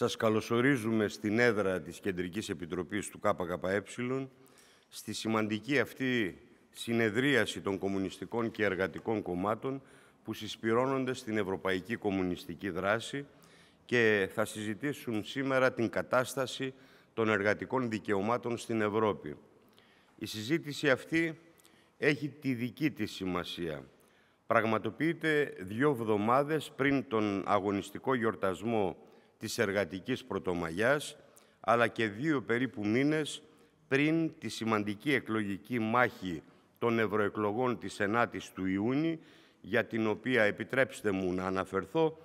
Σας καλωσορίζουμε στην έδρα της Κεντρικής Επιτροπής του ΚΚΕ στη σημαντική αυτή συνεδρίαση των κομμουνιστικών και εργατικών κομμάτων που συσπυρώνονται στην ευρωπαϊκή κομμουνιστική δράση και θα συζητήσουν σήμερα την κατάσταση των εργατικών δικαιωμάτων στην Ευρώπη. Η συζήτηση αυτή έχει τη δική της σημασία. Πραγματοποιείται δύο εβδομάδες πριν τον αγωνιστικό γιορτασμό της εργατικής πρωτομαγιάς, αλλά και δύο περίπου μήνες πριν τη σημαντική εκλογική μάχη των ευρωεκλογών της 9 του Ιούνιου, για την οποία επιτρέψτε μου να αναφερθώ,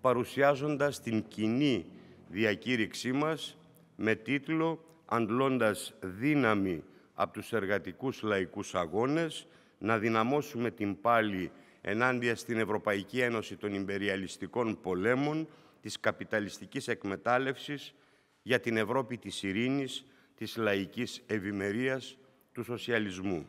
παρουσιάζοντας την κοινή διακήρυξή μας με τίτλο «Αντλώντας δύναμη από τους εργατικούς λαϊκούς αγώνες, να δυναμώσουμε την πάλη ενάντια στην Ευρωπαϊκή Ένωση των Ιμπεριαλιστικών Πολέμων, της καπιταλιστικής εκμετάλλευσης για την Ευρώπη της ειρήνης, της λαϊκής ευημερίας, του σοσιαλισμού.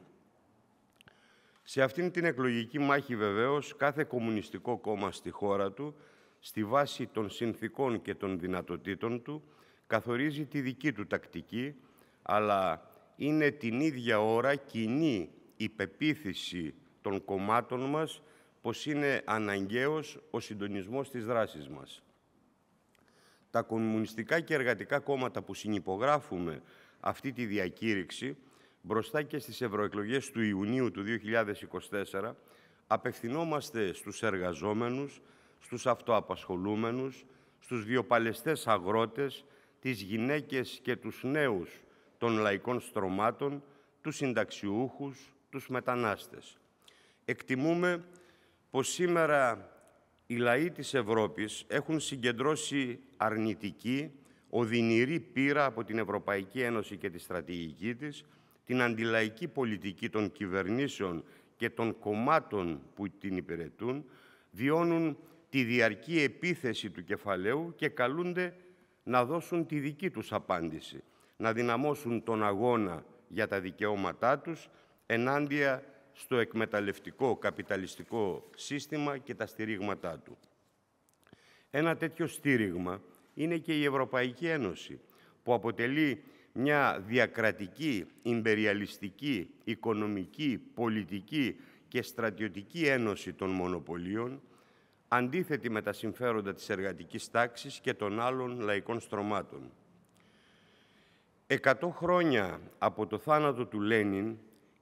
Σε αυτήν την εκλογική μάχη βεβαίως κάθε κομμουνιστικό κόμμα στη χώρα του, στη βάση των συνθήκων και των δυνατοτήτων του, καθορίζει τη δική του τακτική, αλλά είναι την ίδια ώρα κοινή η πεποίθηση των κομμάτων μας πως είναι αναγκαίος ο συντονισμός της δράσης μας τα κομμουνιστικά και εργατικά κόμματα που συνυπογράφουμε αυτή τη διακήρυξη μπροστά και στις ευρωεκλογές του Ιουνίου του 2024 απευθυνόμαστε στους εργαζόμενους, στους αυτοαπασχολούμενους, στους βιοπαλαιστές αγρότες, τις γυναίκες και τους νέους των λαϊκών στρωμάτων, τους συνταξιούχους, τους μετανάστες. Εκτιμούμε πως σήμερα οι λαοί της Ευρώπης έχουν συγκεντρώσει αρνητική, οδυνηρή πείρα από την Ευρωπαϊκή Ένωση και τη στρατηγική της, την αντιλαϊκή πολιτική των κυβερνήσεων και των κομμάτων που την υπηρετούν, βιώνουν τη διαρκή επίθεση του κεφαλαίου και καλούνται να δώσουν τη δική τους απάντηση, να δυναμώσουν τον αγώνα για τα δικαιώματά τους ενάντια στο εκμεταλλευτικό καπιταλιστικό σύστημα και τα στηρίγματά του. Ένα τέτοιο στήριγμα είναι και η Ευρωπαϊκή Ένωση, που αποτελεί μια διακρατική, ιμπεριαλιστική, οικονομική, πολιτική και στρατιωτική ένωση των μονοπωλίων, αντίθετη με τα συμφέροντα της εργατικής τάξης και των άλλων λαϊκών στρωμάτων. Εκατό χρόνια από το θάνατο του Λένιν,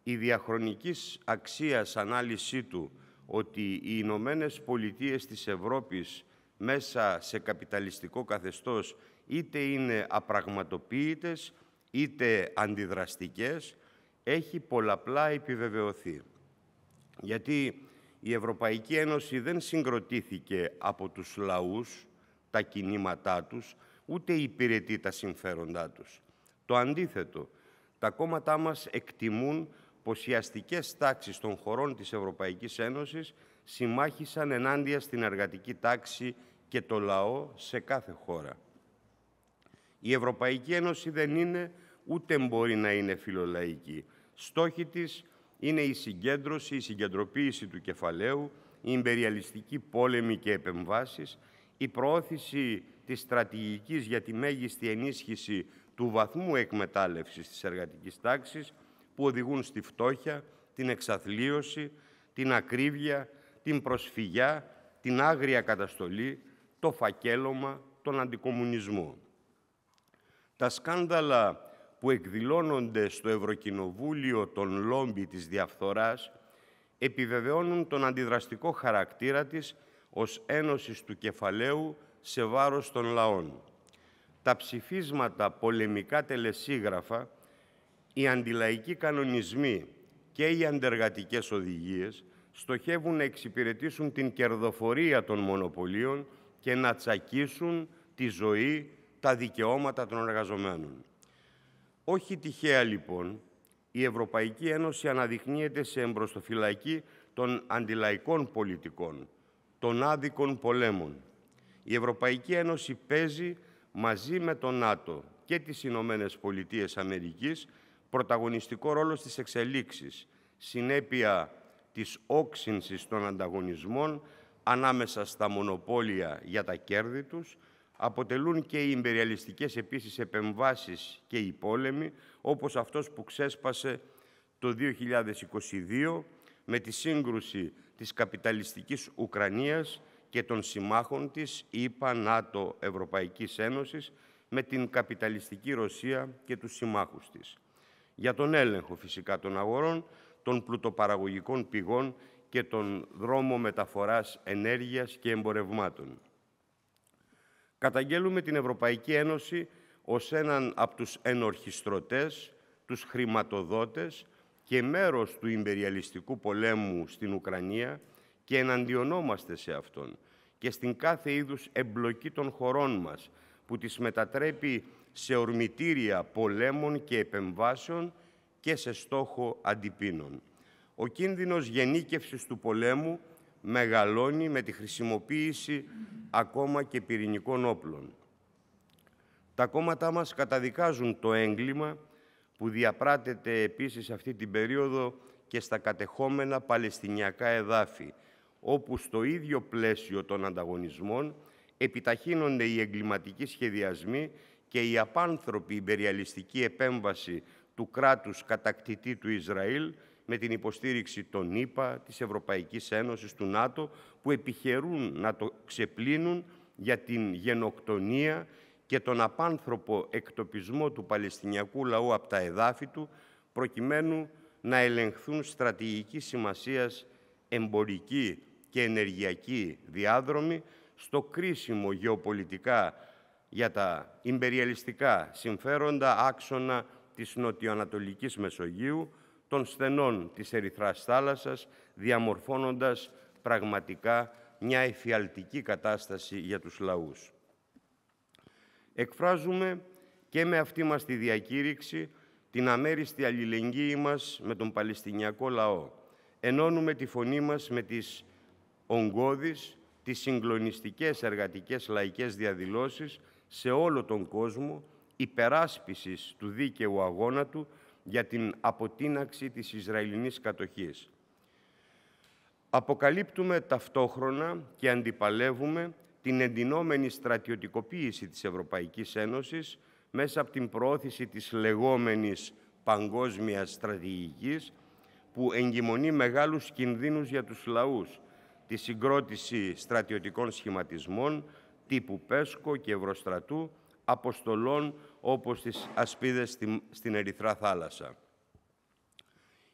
η διαχρονικής αξίας ανάλυση του ότι οι Ηνωμένες Πολιτείες της Ευρώπης μέσα σε καπιταλιστικό καθεστώς είτε είναι απραγματοποιητές είτε αντιδραστικές, έχει πολλαπλά επιβεβαιωθεί. Γιατί η Ευρωπαϊκή Ένωση δεν συγκροτήθηκε από τους λαούς, τα κινήματά τους, ούτε υπηρετεί τα συμφέροντά τους. Το αντίθετο, τα κόμματά μας εκτιμούν ποσιαστικές οι τάξεις των χωρών της Ευρωπαϊκής Ένωσης συμμάχησαν ενάντια στην εργατική τάξη και το λαό σε κάθε χώρα. Η Ευρωπαϊκή Ένωση δεν είναι ούτε μπορεί να είναι φιλολαϊκή. Στόχοι της είναι η συγκέντρωση, η συγκεντρωποίηση του κεφαλαίου, η υπεριαλιστική πόλεμη και επεμβάσεις, η προώθηση της στρατηγικής για τη μέγιστη ενίσχυση του βαθμού εκμετάλλευσης της εργατικής τάξης, που οδηγούν στη φτώχεια, την εξαθλίωση, την ακρίβεια, την προσφυγιά, την άγρια καταστολή, το φακέλωμα, τον αντικομουνισμό. Τα σκάνδαλα που εκδηλώνονται στο Ευρωκοινοβούλιο των λόμπι της διαφθοράς επιβεβαιώνουν τον αντιδραστικό χαρακτήρα της ως ένωσης του κεφαλαίου σε βάρος των λαών. Τα ψηφίσματα πολεμικά τελεσίγραφα οι αντιλαϊκοί κανονισμοί και οι αντεργατικές οδηγίες στοχεύουν να εξυπηρετήσουν την κερδοφορία των μονοπωλίων και να τσακίσουν τη ζωή, τα δικαιώματα των εργαζομένων. Όχι τυχαία, λοιπόν, η Ευρωπαϊκή Ένωση αναδεικνύεται σε εμπροστοφυλακή των αντιλαϊκών πολιτικών, των άδικων πολέμων. Η Ευρωπαϊκή Ένωση παίζει μαζί με τον ΝΑΤΟ και τις Ηνωμένες Πολιτείες Αμερικής πρωταγωνιστικό ρόλο στις εξελίξεις, συνέπεια της όξυνσης των ανταγωνισμών ανάμεσα στα μονοπόλια για τα κέρδη τους, αποτελούν και οι ιμπεριαλιστικές επίσης επεμβάσεις και οι πόλεμοι, όπως αυτός που ξέσπασε το 2022 με τη σύγκρουση της καπιταλιστικής Ουκρανίας και των συμμάχων της, είπα, ΝΑΤΟ, Ευρωπαϊκής Ένωσης, με την καπιταλιστική Ρωσία και τους συμμάχους της για τον έλεγχο φυσικά των αγορών, των πλουτοπαραγωγικών πηγών και τον δρόμο μεταφοράς ενέργειας και εμπορευμάτων. Καταγγέλουμε την Ευρωπαϊκή Ένωση ως έναν από τους ενορχιστρωτές, τους χρηματοδότες και μέρος του ιμπεριαλιστικού πολέμου στην Ουκρανία και εναντιονόμαστε σε αυτόν και στην κάθε είδους εμπλοκή των χωρών μας που τις μετατρέπει σε ορμητήρια πολέμων και επεμβάσεων και σε στόχο αντιπίνων. Ο κίνδυνος γενίκευσης του πολέμου μεγαλώνει με τη χρησιμοποίηση ακόμα και πυρηνικών όπλων. Τα κόμματά μας καταδικάζουν το έγκλημα που διαπράτεται επίσης αυτή την περίοδο και στα κατεχόμενα παλαιστινιακά εδάφη, όπου στο ίδιο πλαίσιο των ανταγωνισμών επιταχύνονται οι εγκληματικοί σχεδιασμοί και η απάνθρωπη υπεριαλιστική επέμβαση του κράτους κατακτητή του Ισραήλ με την υποστήριξη των ΗΠΑ, της Ευρωπαϊκής Ένωσης, του ΝΑΤΟ, που επιχειρούν να το ξεπλύνουν για την γενοκτονία και τον απάνθρωπο εκτοπισμό του Παλαιστινιακού λαού από τα εδάφη του, προκειμένου να ελεγχθούν στρατηγική σημασίας εμπορική και ενεργειακή διάδρομη στο κρίσιμο γεωπολιτικά για τα ιμπεριαλιστικά συμφέροντα άξονα της νοτιοανατολικής Μεσογείου, των στενών της Ερυθράς θάλασσας, διαμορφώνοντας πραγματικά μια εφιαλτική κατάσταση για τους λαούς. Εκφράζουμε και με αυτή μας τη διακήρυξη την αμέριστη αλληλεγγύη μας με τον Παλαιστινιακό λαό. Ενώνουμε τη φωνή μας με τις ογκώδεις, τις συγκλονιστικές εργατικές λαϊκές διαδηλώσεις σε όλο τον κόσμο υπεράσπισης του δίκαιου αγώνα του για την αποτίναξη της Ισραηλινής κατοχής. Αποκαλύπτουμε ταυτόχρονα και αντιπαλεύουμε την εντυνόμενη στρατιωτικοποίηση της Ευρωπαϊκής Ένωσης μέσα από την προώθηση της λεγόμενης παγκόσμιας στρατηγικής που εγκυμονεί μεγάλους κινδύνους για τους λαούς, τη συγκρότηση στρατιωτικών σχηματισμών, τύπου Πέσκο και Ευρωστρατού αποστολών όπως τις ασπίδες στην Ερυθρά θάλασσα.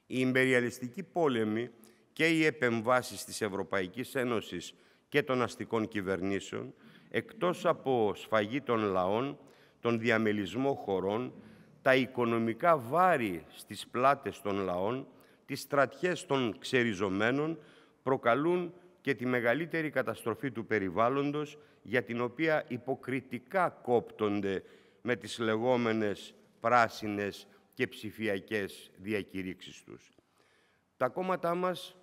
Οι υπεριαλιστικοί πόλεμοι και οι επεμβάσεις της Ευρωπαϊκής Ένωσης και των αστικών κυβερνήσεων, εκτός από σφαγή των λαών, τον διαμελισμό χωρών, τα οικονομικά βάρη στις πλάτες των λαών, τις στρατιές των ξεριζωμένων, προκαλούν και τη μεγαλύτερη καταστροφή του περιβάλλοντος για την οποία υποκριτικά κόπτονται με τις λεγόμενες πράσινες και ψηφιακές διακηρύξεις τους. Τα κόμματά μας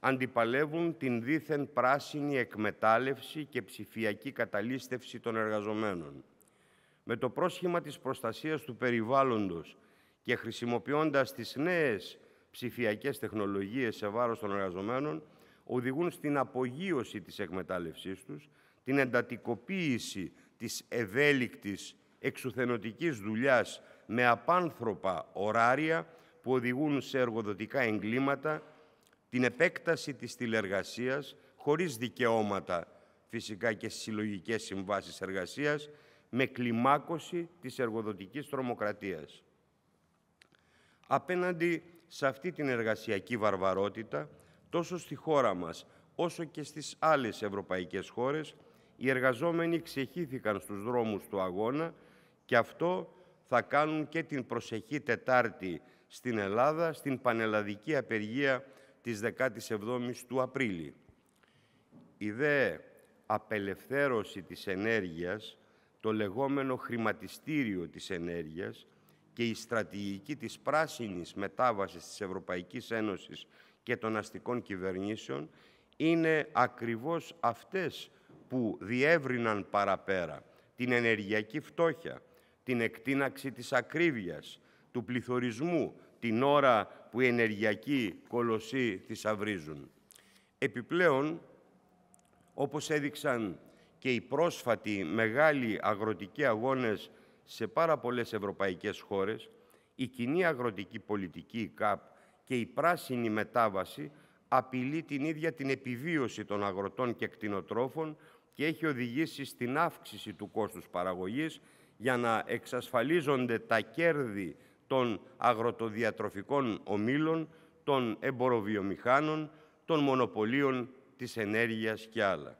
αντιπαλεύουν την δίθεν πράσινη εκμετάλλευση και ψηφιακή καταλήστευση των εργαζομένων. Με το πρόσχημα της προστασίας του περιβάλλοντος και χρησιμοποιώντας τις νέες ψηφιακές τεχνολογίες σε βάρος των εργαζομένων, οδηγούν στην απογείωση της εκμετάλλευσής τους, την εντατικοποίηση της ευέλικτης εξουθενωτικής δουλειάς με απάνθρωπα ωράρια που οδηγούν σε εργοδοτικά εγκλήματα, την επέκταση της τηλεργασίας χωρίς δικαιώματα φυσικά και συλλογικές συμβάσεις εργασίας, με κλιμάκωση της εργοδοτικής τρομοκρατίας. Απέναντι σε αυτή την εργασιακή βαρβαρότητα, Τόσο στη χώρα μας, όσο και στις άλλες ευρωπαϊκές χώρες, οι εργαζόμενοι ξεχύθηκαν στους δρόμους του αγώνα και αυτό θα κάνουν και την προσεχή Τετάρτη στην Ελλάδα, στην πανελλαδική απεργία της 17ης του Απρίλη. Η δε απελευθέρωση της ενέργειας, το λεγόμενο χρηματιστήριο της ενέργειας και η στρατηγική της πράσινης μετάβασης της Ευρωπαϊκής Ένωσης και των αστικών κυβερνήσεων είναι ακριβώς αυτές που διεύρυναν παραπέρα την ενεργειακή φτώχεια, την εκτείναξη της ακρίβειας, του πληθωρισμού, την ώρα που οι ενεργειακοί κολοσσοί θησαυρίζουν. Επιπλέον, όπως έδειξαν και οι πρόσφατοι μεγάλοι αγροτικοί αγώνες σε πάρα πολλές ευρωπαϊκές χώρες, η κοινή αγροτική πολιτική, η ΚΑΠ, και η πράσινη μετάβαση απειλεί την ίδια την επιβίωση των αγροτών και κτηνοτρόφων και έχει οδηγήσει στην αύξηση του κόστους παραγωγής για να εξασφαλίζονται τα κέρδη των αγροτοδιατροφικών ομίλων, των εμποροβιομηχάνων, των μονοπωλίων της ενέργειας και άλλα.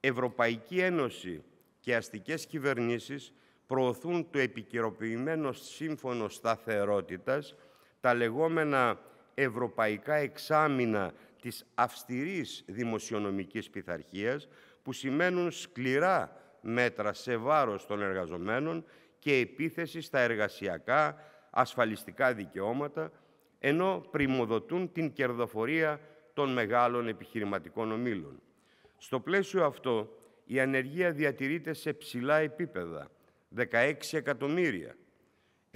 Ευρωπαϊκή Ένωση και αστικές κυβερνήσεις προωθούν το επικαιροποιημένο σύμφωνο σταθερότητας τα λεγόμενα ευρωπαϊκά εξάμεινα της αυστηρής δημοσιονομικής πειθαρχίας, που σημαίνουν σκληρά μέτρα σε βάρος των εργαζομένων και επίθεση στα εργασιακά, ασφαλιστικά δικαιώματα, ενώ πρημοδοτούν την κερδοφορία των μεγάλων επιχειρηματικών ομίλων. Στο πλαίσιο αυτό, η ανεργία διατηρείται σε ψηλά επίπεδα, 16 εκατομμύρια,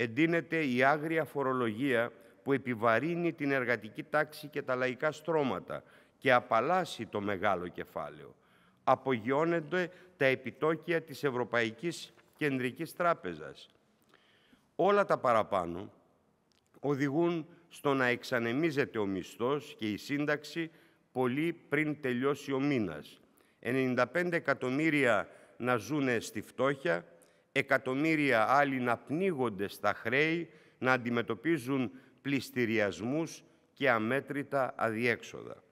εντείνεται η άγρια φορολογία που επιβαρύνει την εργατική τάξη και τα λαϊκά στρώματα και απαλλάσσει το μεγάλο κεφάλαιο. Απογειώνεται τα επιτόκια της Ευρωπαϊκής Κεντρικής Τράπεζας. Όλα τα παραπάνω οδηγούν στο να εξανεμίζεται ο μισθός και η σύνταξη πολύ πριν τελειώσει ο μήνας. 95 εκατομμύρια να ζουν στη φτώχεια εκατομμύρια άλλοι να πνίγονται στα χρέη, να αντιμετωπίζουν πληστηριασμούς και αμέτρητα αδιέξοδα.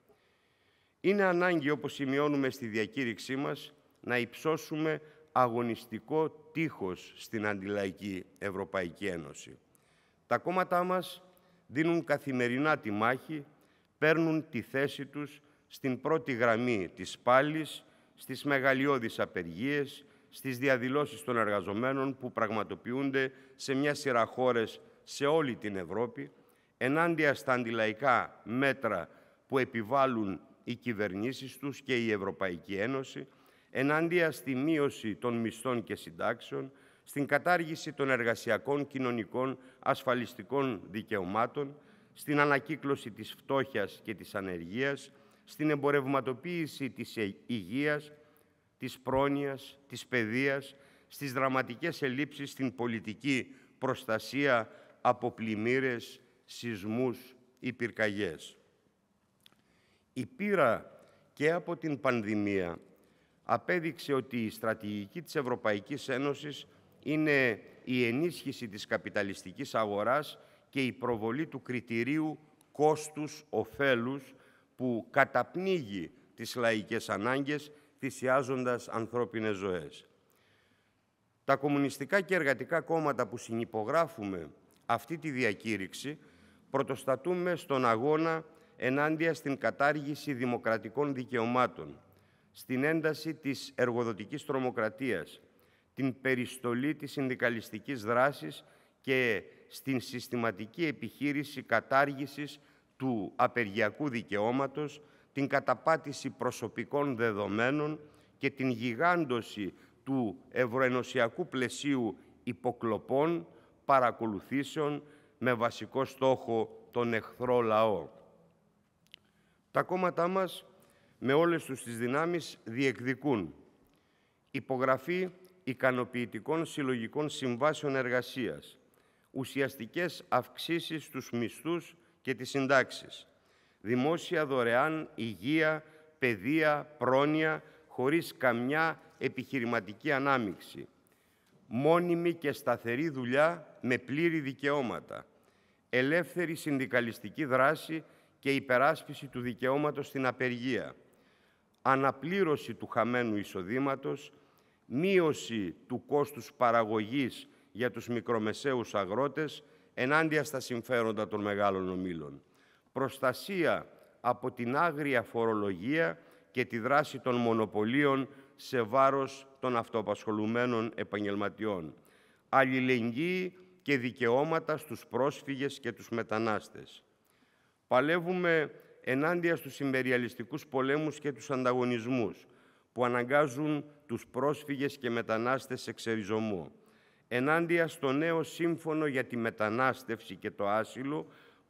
Είναι ανάγκη, όπως σημειώνουμε στη διακήρυξή μας, να υψώσουμε αγωνιστικό τείχος στην αντιλαϊκή Ευρωπαϊκή Ένωση. Τα κόμματά μας δίνουν καθημερινά τη μάχη, παίρνουν τη θέση τους στην πρώτη γραμμή της πάλης, στις μεγαλειώδεις απεργίες, στις διαδηλώσεις των εργαζομένων που πραγματοποιούνται σε μια σειρά χώρες σε όλη την Ευρώπη, ενάντια στα αντιλαϊκά μέτρα που επιβάλλουν οι κυβερνήσεις τους και η Ευρωπαϊκή Ένωση, ενάντια στη μείωση των μισθών και συντάξεων, στην κατάργηση των εργασιακών, κοινωνικών, ασφαλιστικών δικαιωμάτων, στην ανακύκλωση της φτώχειας και της ανεργίας, στην εμπορευματοποίηση της υγείας, της πρόνοιας, της παιδείας, στις δραματικές ελλείψεις στην πολιτική προστασία από πλημμύρες, σεισμούς ή πυρκαγιές. Η πείρα και από την πανδημία απέδειξε ότι η στρατηγική της Ευρωπαϊκής Ένωσης είναι η ενίσχυση της καπιταλιστικής αγοράς και η προβολή του κριτηρίου κόστους-οφέλους που καταπνίγει τις λαϊκές ανάγκες θυσιάζοντας ανθρώπινες ζωές. Τα κομμουνιστικά και εργατικά κόμματα που συνυπογράφουμε αυτή τη διακήρυξη πρωτοστατούμε στον αγώνα ενάντια στην κατάργηση δημοκρατικών δικαιωμάτων, στην ένταση της εργοδοτικής τρομοκρατίας, την περιστολή της συνδικαλιστικής δράσης και στην συστηματική επιχείρηση κατάργησης του απεργιακού δικαιώματος την καταπάτηση προσωπικών δεδομένων και την γιγάντωση του ευρωενωσιακού πλαισίου υποκλοπών, παρακολουθήσεων με βασικό στόχο τον εχθρό λαό. Τα κόμματά μας με όλες τους τις δυνάμεις διεκδικούν υπογραφή ικανοποιητικών συλλογικών συμβάσεων εργασίας, ουσιαστικές αυξήσεις στους μισθούς και τις συντάξεις, δημόσια δωρεάν υγεία, παιδεία, πρόνοια, χωρίς καμιά επιχειρηματική ανάμειξη. Μόνιμη και σταθερή δουλειά με πλήρη δικαιώματα. Ελεύθερη συνδικαλιστική δράση και υπεράσπιση του δικαιώματος στην απεργία. Αναπλήρωση του χαμένου εισοδήματος, μείωση του κόστους παραγωγής για τους μικρομεσαίους αγρότες ενάντια στα συμφέροντα των μεγάλων ομίλων προστασία από την άγρια φορολογία και τη δράση των μονοπωλίων σε βάρος των αυτοπασχολουμένων επαγγελματιών, αλληλεγγύη και δικαιώματα στους πρόσφυγες και τους μετανάστες. Παλεύουμε ενάντια στους συμπεριαλιστικούς πολέμους και τους ανταγωνισμούς που αναγκάζουν τους πρόσφυγες και μετανάστες σε ξεριζωμό. Ενάντια στο νέο σύμφωνο για τη μετανάστευση και το άσυλο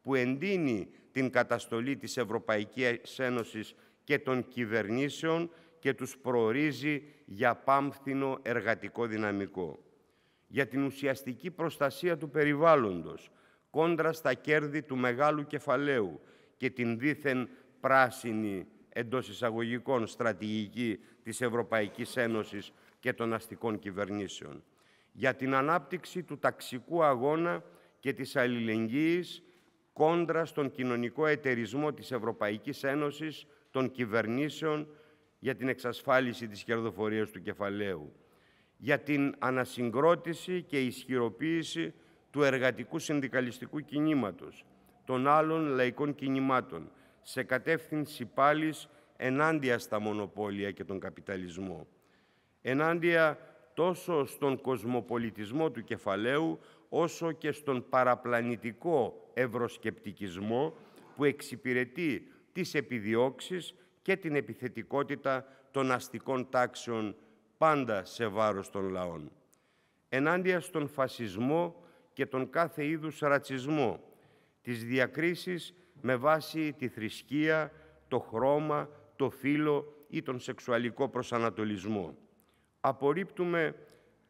που εντείνει την καταστολή της Ευρωπαϊκής Ένωσης και των κυβερνήσεων και τους προορίζει για πάμφθινο εργατικό δυναμικό. Για την ουσιαστική προστασία του περιβάλλοντος, κόντρα στα κέρδη του μεγάλου κεφαλαίου και την δίθεν πράσινη εντός εισαγωγικών στρατηγική της Ευρωπαϊκής Ένωσης και των αστικών κυβερνήσεων. Για την ανάπτυξη του ταξικού αγώνα και της αλληλεγγύης κόντρα στον κοινωνικό εταιρισμό της Ευρωπαϊκής Ένωσης των κυβερνήσεων για την εξασφάλιση της κερδοφορίας του κεφαλαίου, για την ανασυγκρότηση και ισχυροποίηση του εργατικού συνδικαλιστικού κινήματος, των άλλων λαϊκών κινημάτων, σε κατεύθυνση πάλι ενάντια στα μονοπόλια και τον καπιταλισμό, ενάντια τόσο στον κοσμοπολιτισμό του κεφαλαίου, όσο και στον παραπλανητικό ευρωσκεπτικισμό που εξυπηρετεί τις επιδιώξεις και την επιθετικότητα των αστικών τάξεων πάντα σε βάρος των λαών. Ενάντια στον φασισμό και τον κάθε είδους ρατσισμό, τις διακρίσεις με βάση τη θρησκεία, το χρώμα, το φύλλο ή τον σεξουαλικό προσανατολισμό. Απορρίπτουμε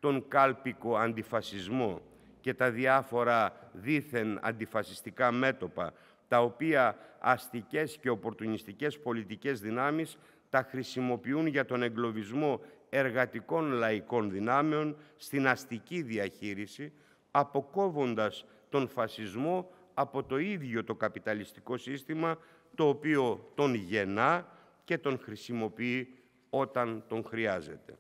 τον κάλπικο αντιφασισμό, και τα διάφορα δίθεν αντιφασιστικά μέτωπα, τα οποία αστικές και οπορτουνιστικές πολιτικές δυνάμεις τα χρησιμοποιούν για τον εγκλωβισμό εργατικών λαϊκών δυνάμεων στην αστική διαχείριση, αποκόβοντας τον φασισμό από το ίδιο το καπιταλιστικό σύστημα, το οποίο τον γεννά και τον χρησιμοποιεί όταν τον χρειάζεται.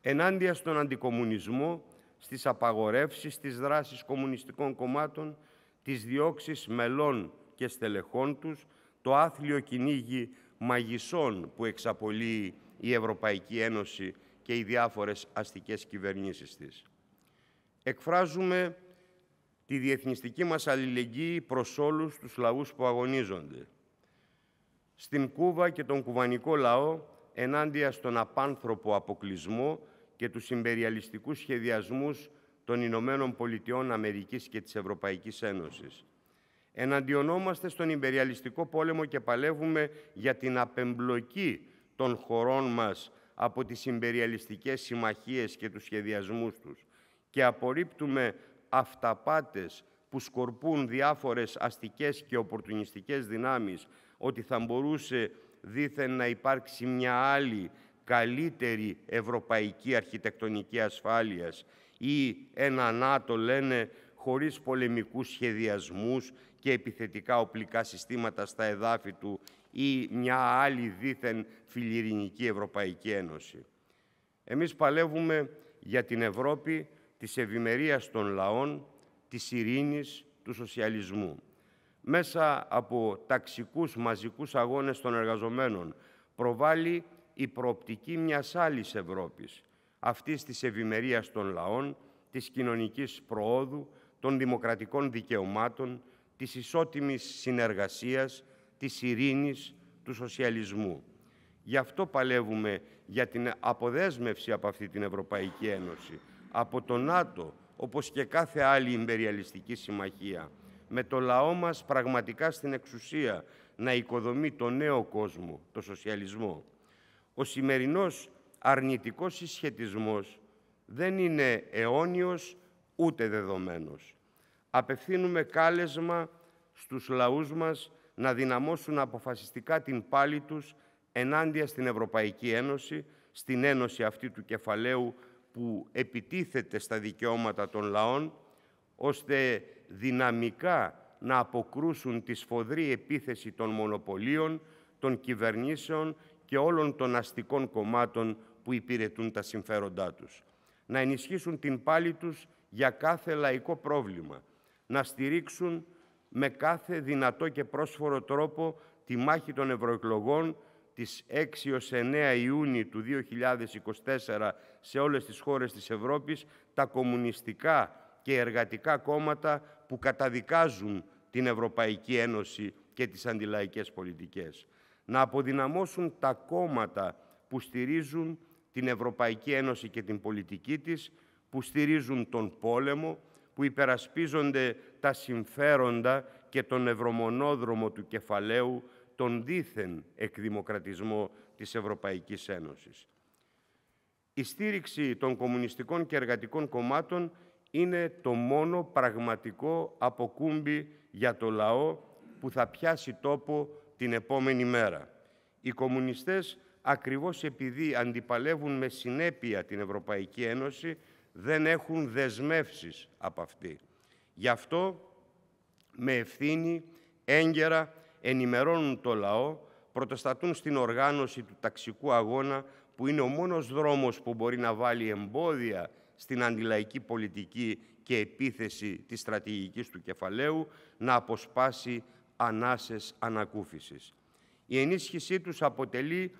Ενάντια στον αντικομουνισμό, στις απαγορεύσεις της δράσης κομμουνιστικών κομμάτων, τις διώξεις μελών και στελεχών τους, το άθλιο κυνήγι μαγισσών που εξαπολύει η Ευρωπαϊκή Ένωση και οι διάφορες αστικές κυβερνήσεις της. Εκφράζουμε τη διεθνιστική μας αλληλεγγύη προς όλους τους λαούς που αγωνίζονται. Στην Κούβα και τον κουβανικό λαό, ενάντια στον απάνθρωπο αποκλεισμό και τους συμπεριαλιστικούς σχεδιασμούς των Ηνωμένων Πολιτειών Αμερικής και της Ευρωπαϊκής Ένωσης. Εναντιονόμαστε στον υπεριαλιστικό πόλεμο και παλεύουμε για την απεμπλοκή των χωρών μας από τις συμπεριαλιστικές συμμαχίες και τους σχεδιασμούς τους και απορρίπτουμε αυταπάτες που σκορπούν διάφορες αστικές και οπορτουνιστικές δυνάμεις ότι θα μπορούσε δήθεν να υπάρξει μια άλλη καλύτερη ευρωπαϊκή αρχιτεκτονική ασφάλειας ή ένα ΝΑΤΟ, λένε, χωρίς πολεμικούς σχεδιασμούς και επιθετικά οπλικά συστήματα στα εδάφη του ή μια άλλη δίθεν φιλιρινική Ευρωπαϊκή Ένωση. Εμείς παλεύουμε για την Ευρώπη της ευημερίας των λαών, της ειρήνης, του σοσιαλισμού. Μέσα από ταξικούς μαζικούς αγώνες των εργαζομένων προβάλλει η προοπτική μιας άλλης Ευρώπης, αυτής της ευημερίας των λαών, της κοινωνικής προόδου, των δημοκρατικών δικαιωμάτων, της ισότιμης συνεργασίας, της ειρήνης, του σοσιαλισμού. Γι' αυτό παλεύουμε για την αποδέσμευση από αυτή την Ευρωπαϊκή Ένωση, από το ΝΑΤΟ, όπως και κάθε άλλη υπεριαλιστική συμμαχία, με το λαό μας πραγματικά στην εξουσία να οικοδομεί το νέο κόσμο, το σοσιαλισμό. Ο σημερινός αρνητικός συσχετισμός δεν είναι αιώνιος ούτε δεδομένος. Απευθύνουμε κάλεσμα στους λαούς μας να δυναμώσουν αποφασιστικά την πάλη τους ενάντια στην Ευρωπαϊκή Ένωση, στην ένωση αυτή του κεφαλαίου που επιτίθεται στα δικαιώματα των λαών, ώστε δυναμικά να αποκρούσουν τη σφοδρή επίθεση των μονοπωλίων, των κυβερνήσεων και όλων των αστικών κομμάτων που υπηρετούν τα συμφέροντά τους. Να ενισχύσουν την πάλη τους για κάθε λαϊκό πρόβλημα. Να στηρίξουν με κάθε δυνατό και πρόσφορο τρόπο τη μάχη των ευρωεκλογών της 6 9 Ιούνιου του 2024 σε όλες τις χώρες της Ευρώπης τα κομμουνιστικά και εργατικά κόμματα που καταδικάζουν την Ευρωπαϊκή Ένωση και τις αντιλαϊκές πολιτικές να αποδυναμώσουν τα κόμματα που στηρίζουν την Ευρωπαϊκή Ένωση και την πολιτική της, που στηρίζουν τον πόλεμο, που υπερασπίζονται τα συμφέροντα και τον ευρωμονόδρομο του κεφαλαίου, τον δίθεν εκδημοκρατισμό της Ευρωπαϊκής Ένωσης. Η στήριξη των κομμουνιστικών και εργατικών κομμάτων είναι το μόνο πραγματικό αποκούμπι για το λαό που θα πιάσει τόπο την επόμενη μέρα. Οι κομμουνιστές, ακριβώς επειδή αντιπαλεύουν με συνέπεια την Ευρωπαϊκή Ένωση, δεν έχουν δεσμεύσεις από αυτή. Γι' αυτό, με ευθύνη, έγκαιρα, ενημερώνουν το λαό, πρωτοστατούν στην οργάνωση του ταξικού αγώνα, που είναι ο μόνος δρόμος που μπορεί να βάλει εμπόδια στην αντιλαϊκή πολιτική και επίθεση της στρατηγικής του κεφαλαίου, να αποσπάσει ανάσες ανακούφισης. Η ενίσχυσή τους αποτελεί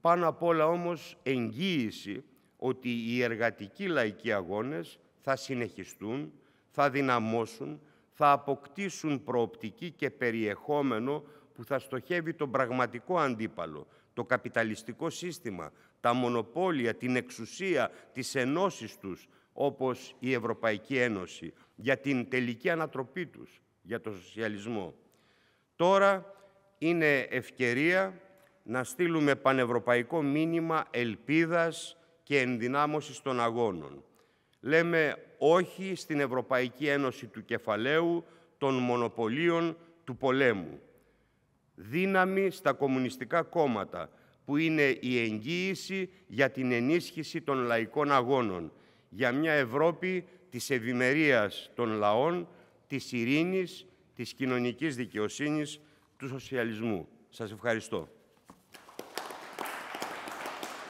πάνω απ' όλα όμως εγγύηση ότι οι εργατικοί λαϊκοί αγώνες θα συνεχιστούν, θα δυναμώσουν, θα αποκτήσουν προοπτική και περιεχόμενο που θα στοχεύει τον πραγματικό αντίπαλο, το καπιταλιστικό σύστημα, τα μονοπόλια, την εξουσία, τις ενώσεις τους, όπως η Ευρωπαϊκή Ένωση, για την τελική ανατροπή τους για τον σοσιαλισμό. Τώρα είναι ευκαιρία να στείλουμε πανευρωπαϊκό μήνυμα ελπίδας και ενδυνάμωσης των αγώνων. Λέμε όχι στην Ευρωπαϊκή Ένωση του κεφαλαίου, των μονοπωλίων, του πολέμου. Δύναμη στα κομμουνιστικά κόμματα, που είναι η εγγύηση για την ενίσχυση των λαϊκών αγώνων, για μια Ευρώπη της ευημερίας των λαών, της ειρήνης, της κοινωνικής δικαιοσύνης, του σοσιαλισμού. Σας ευχαριστώ.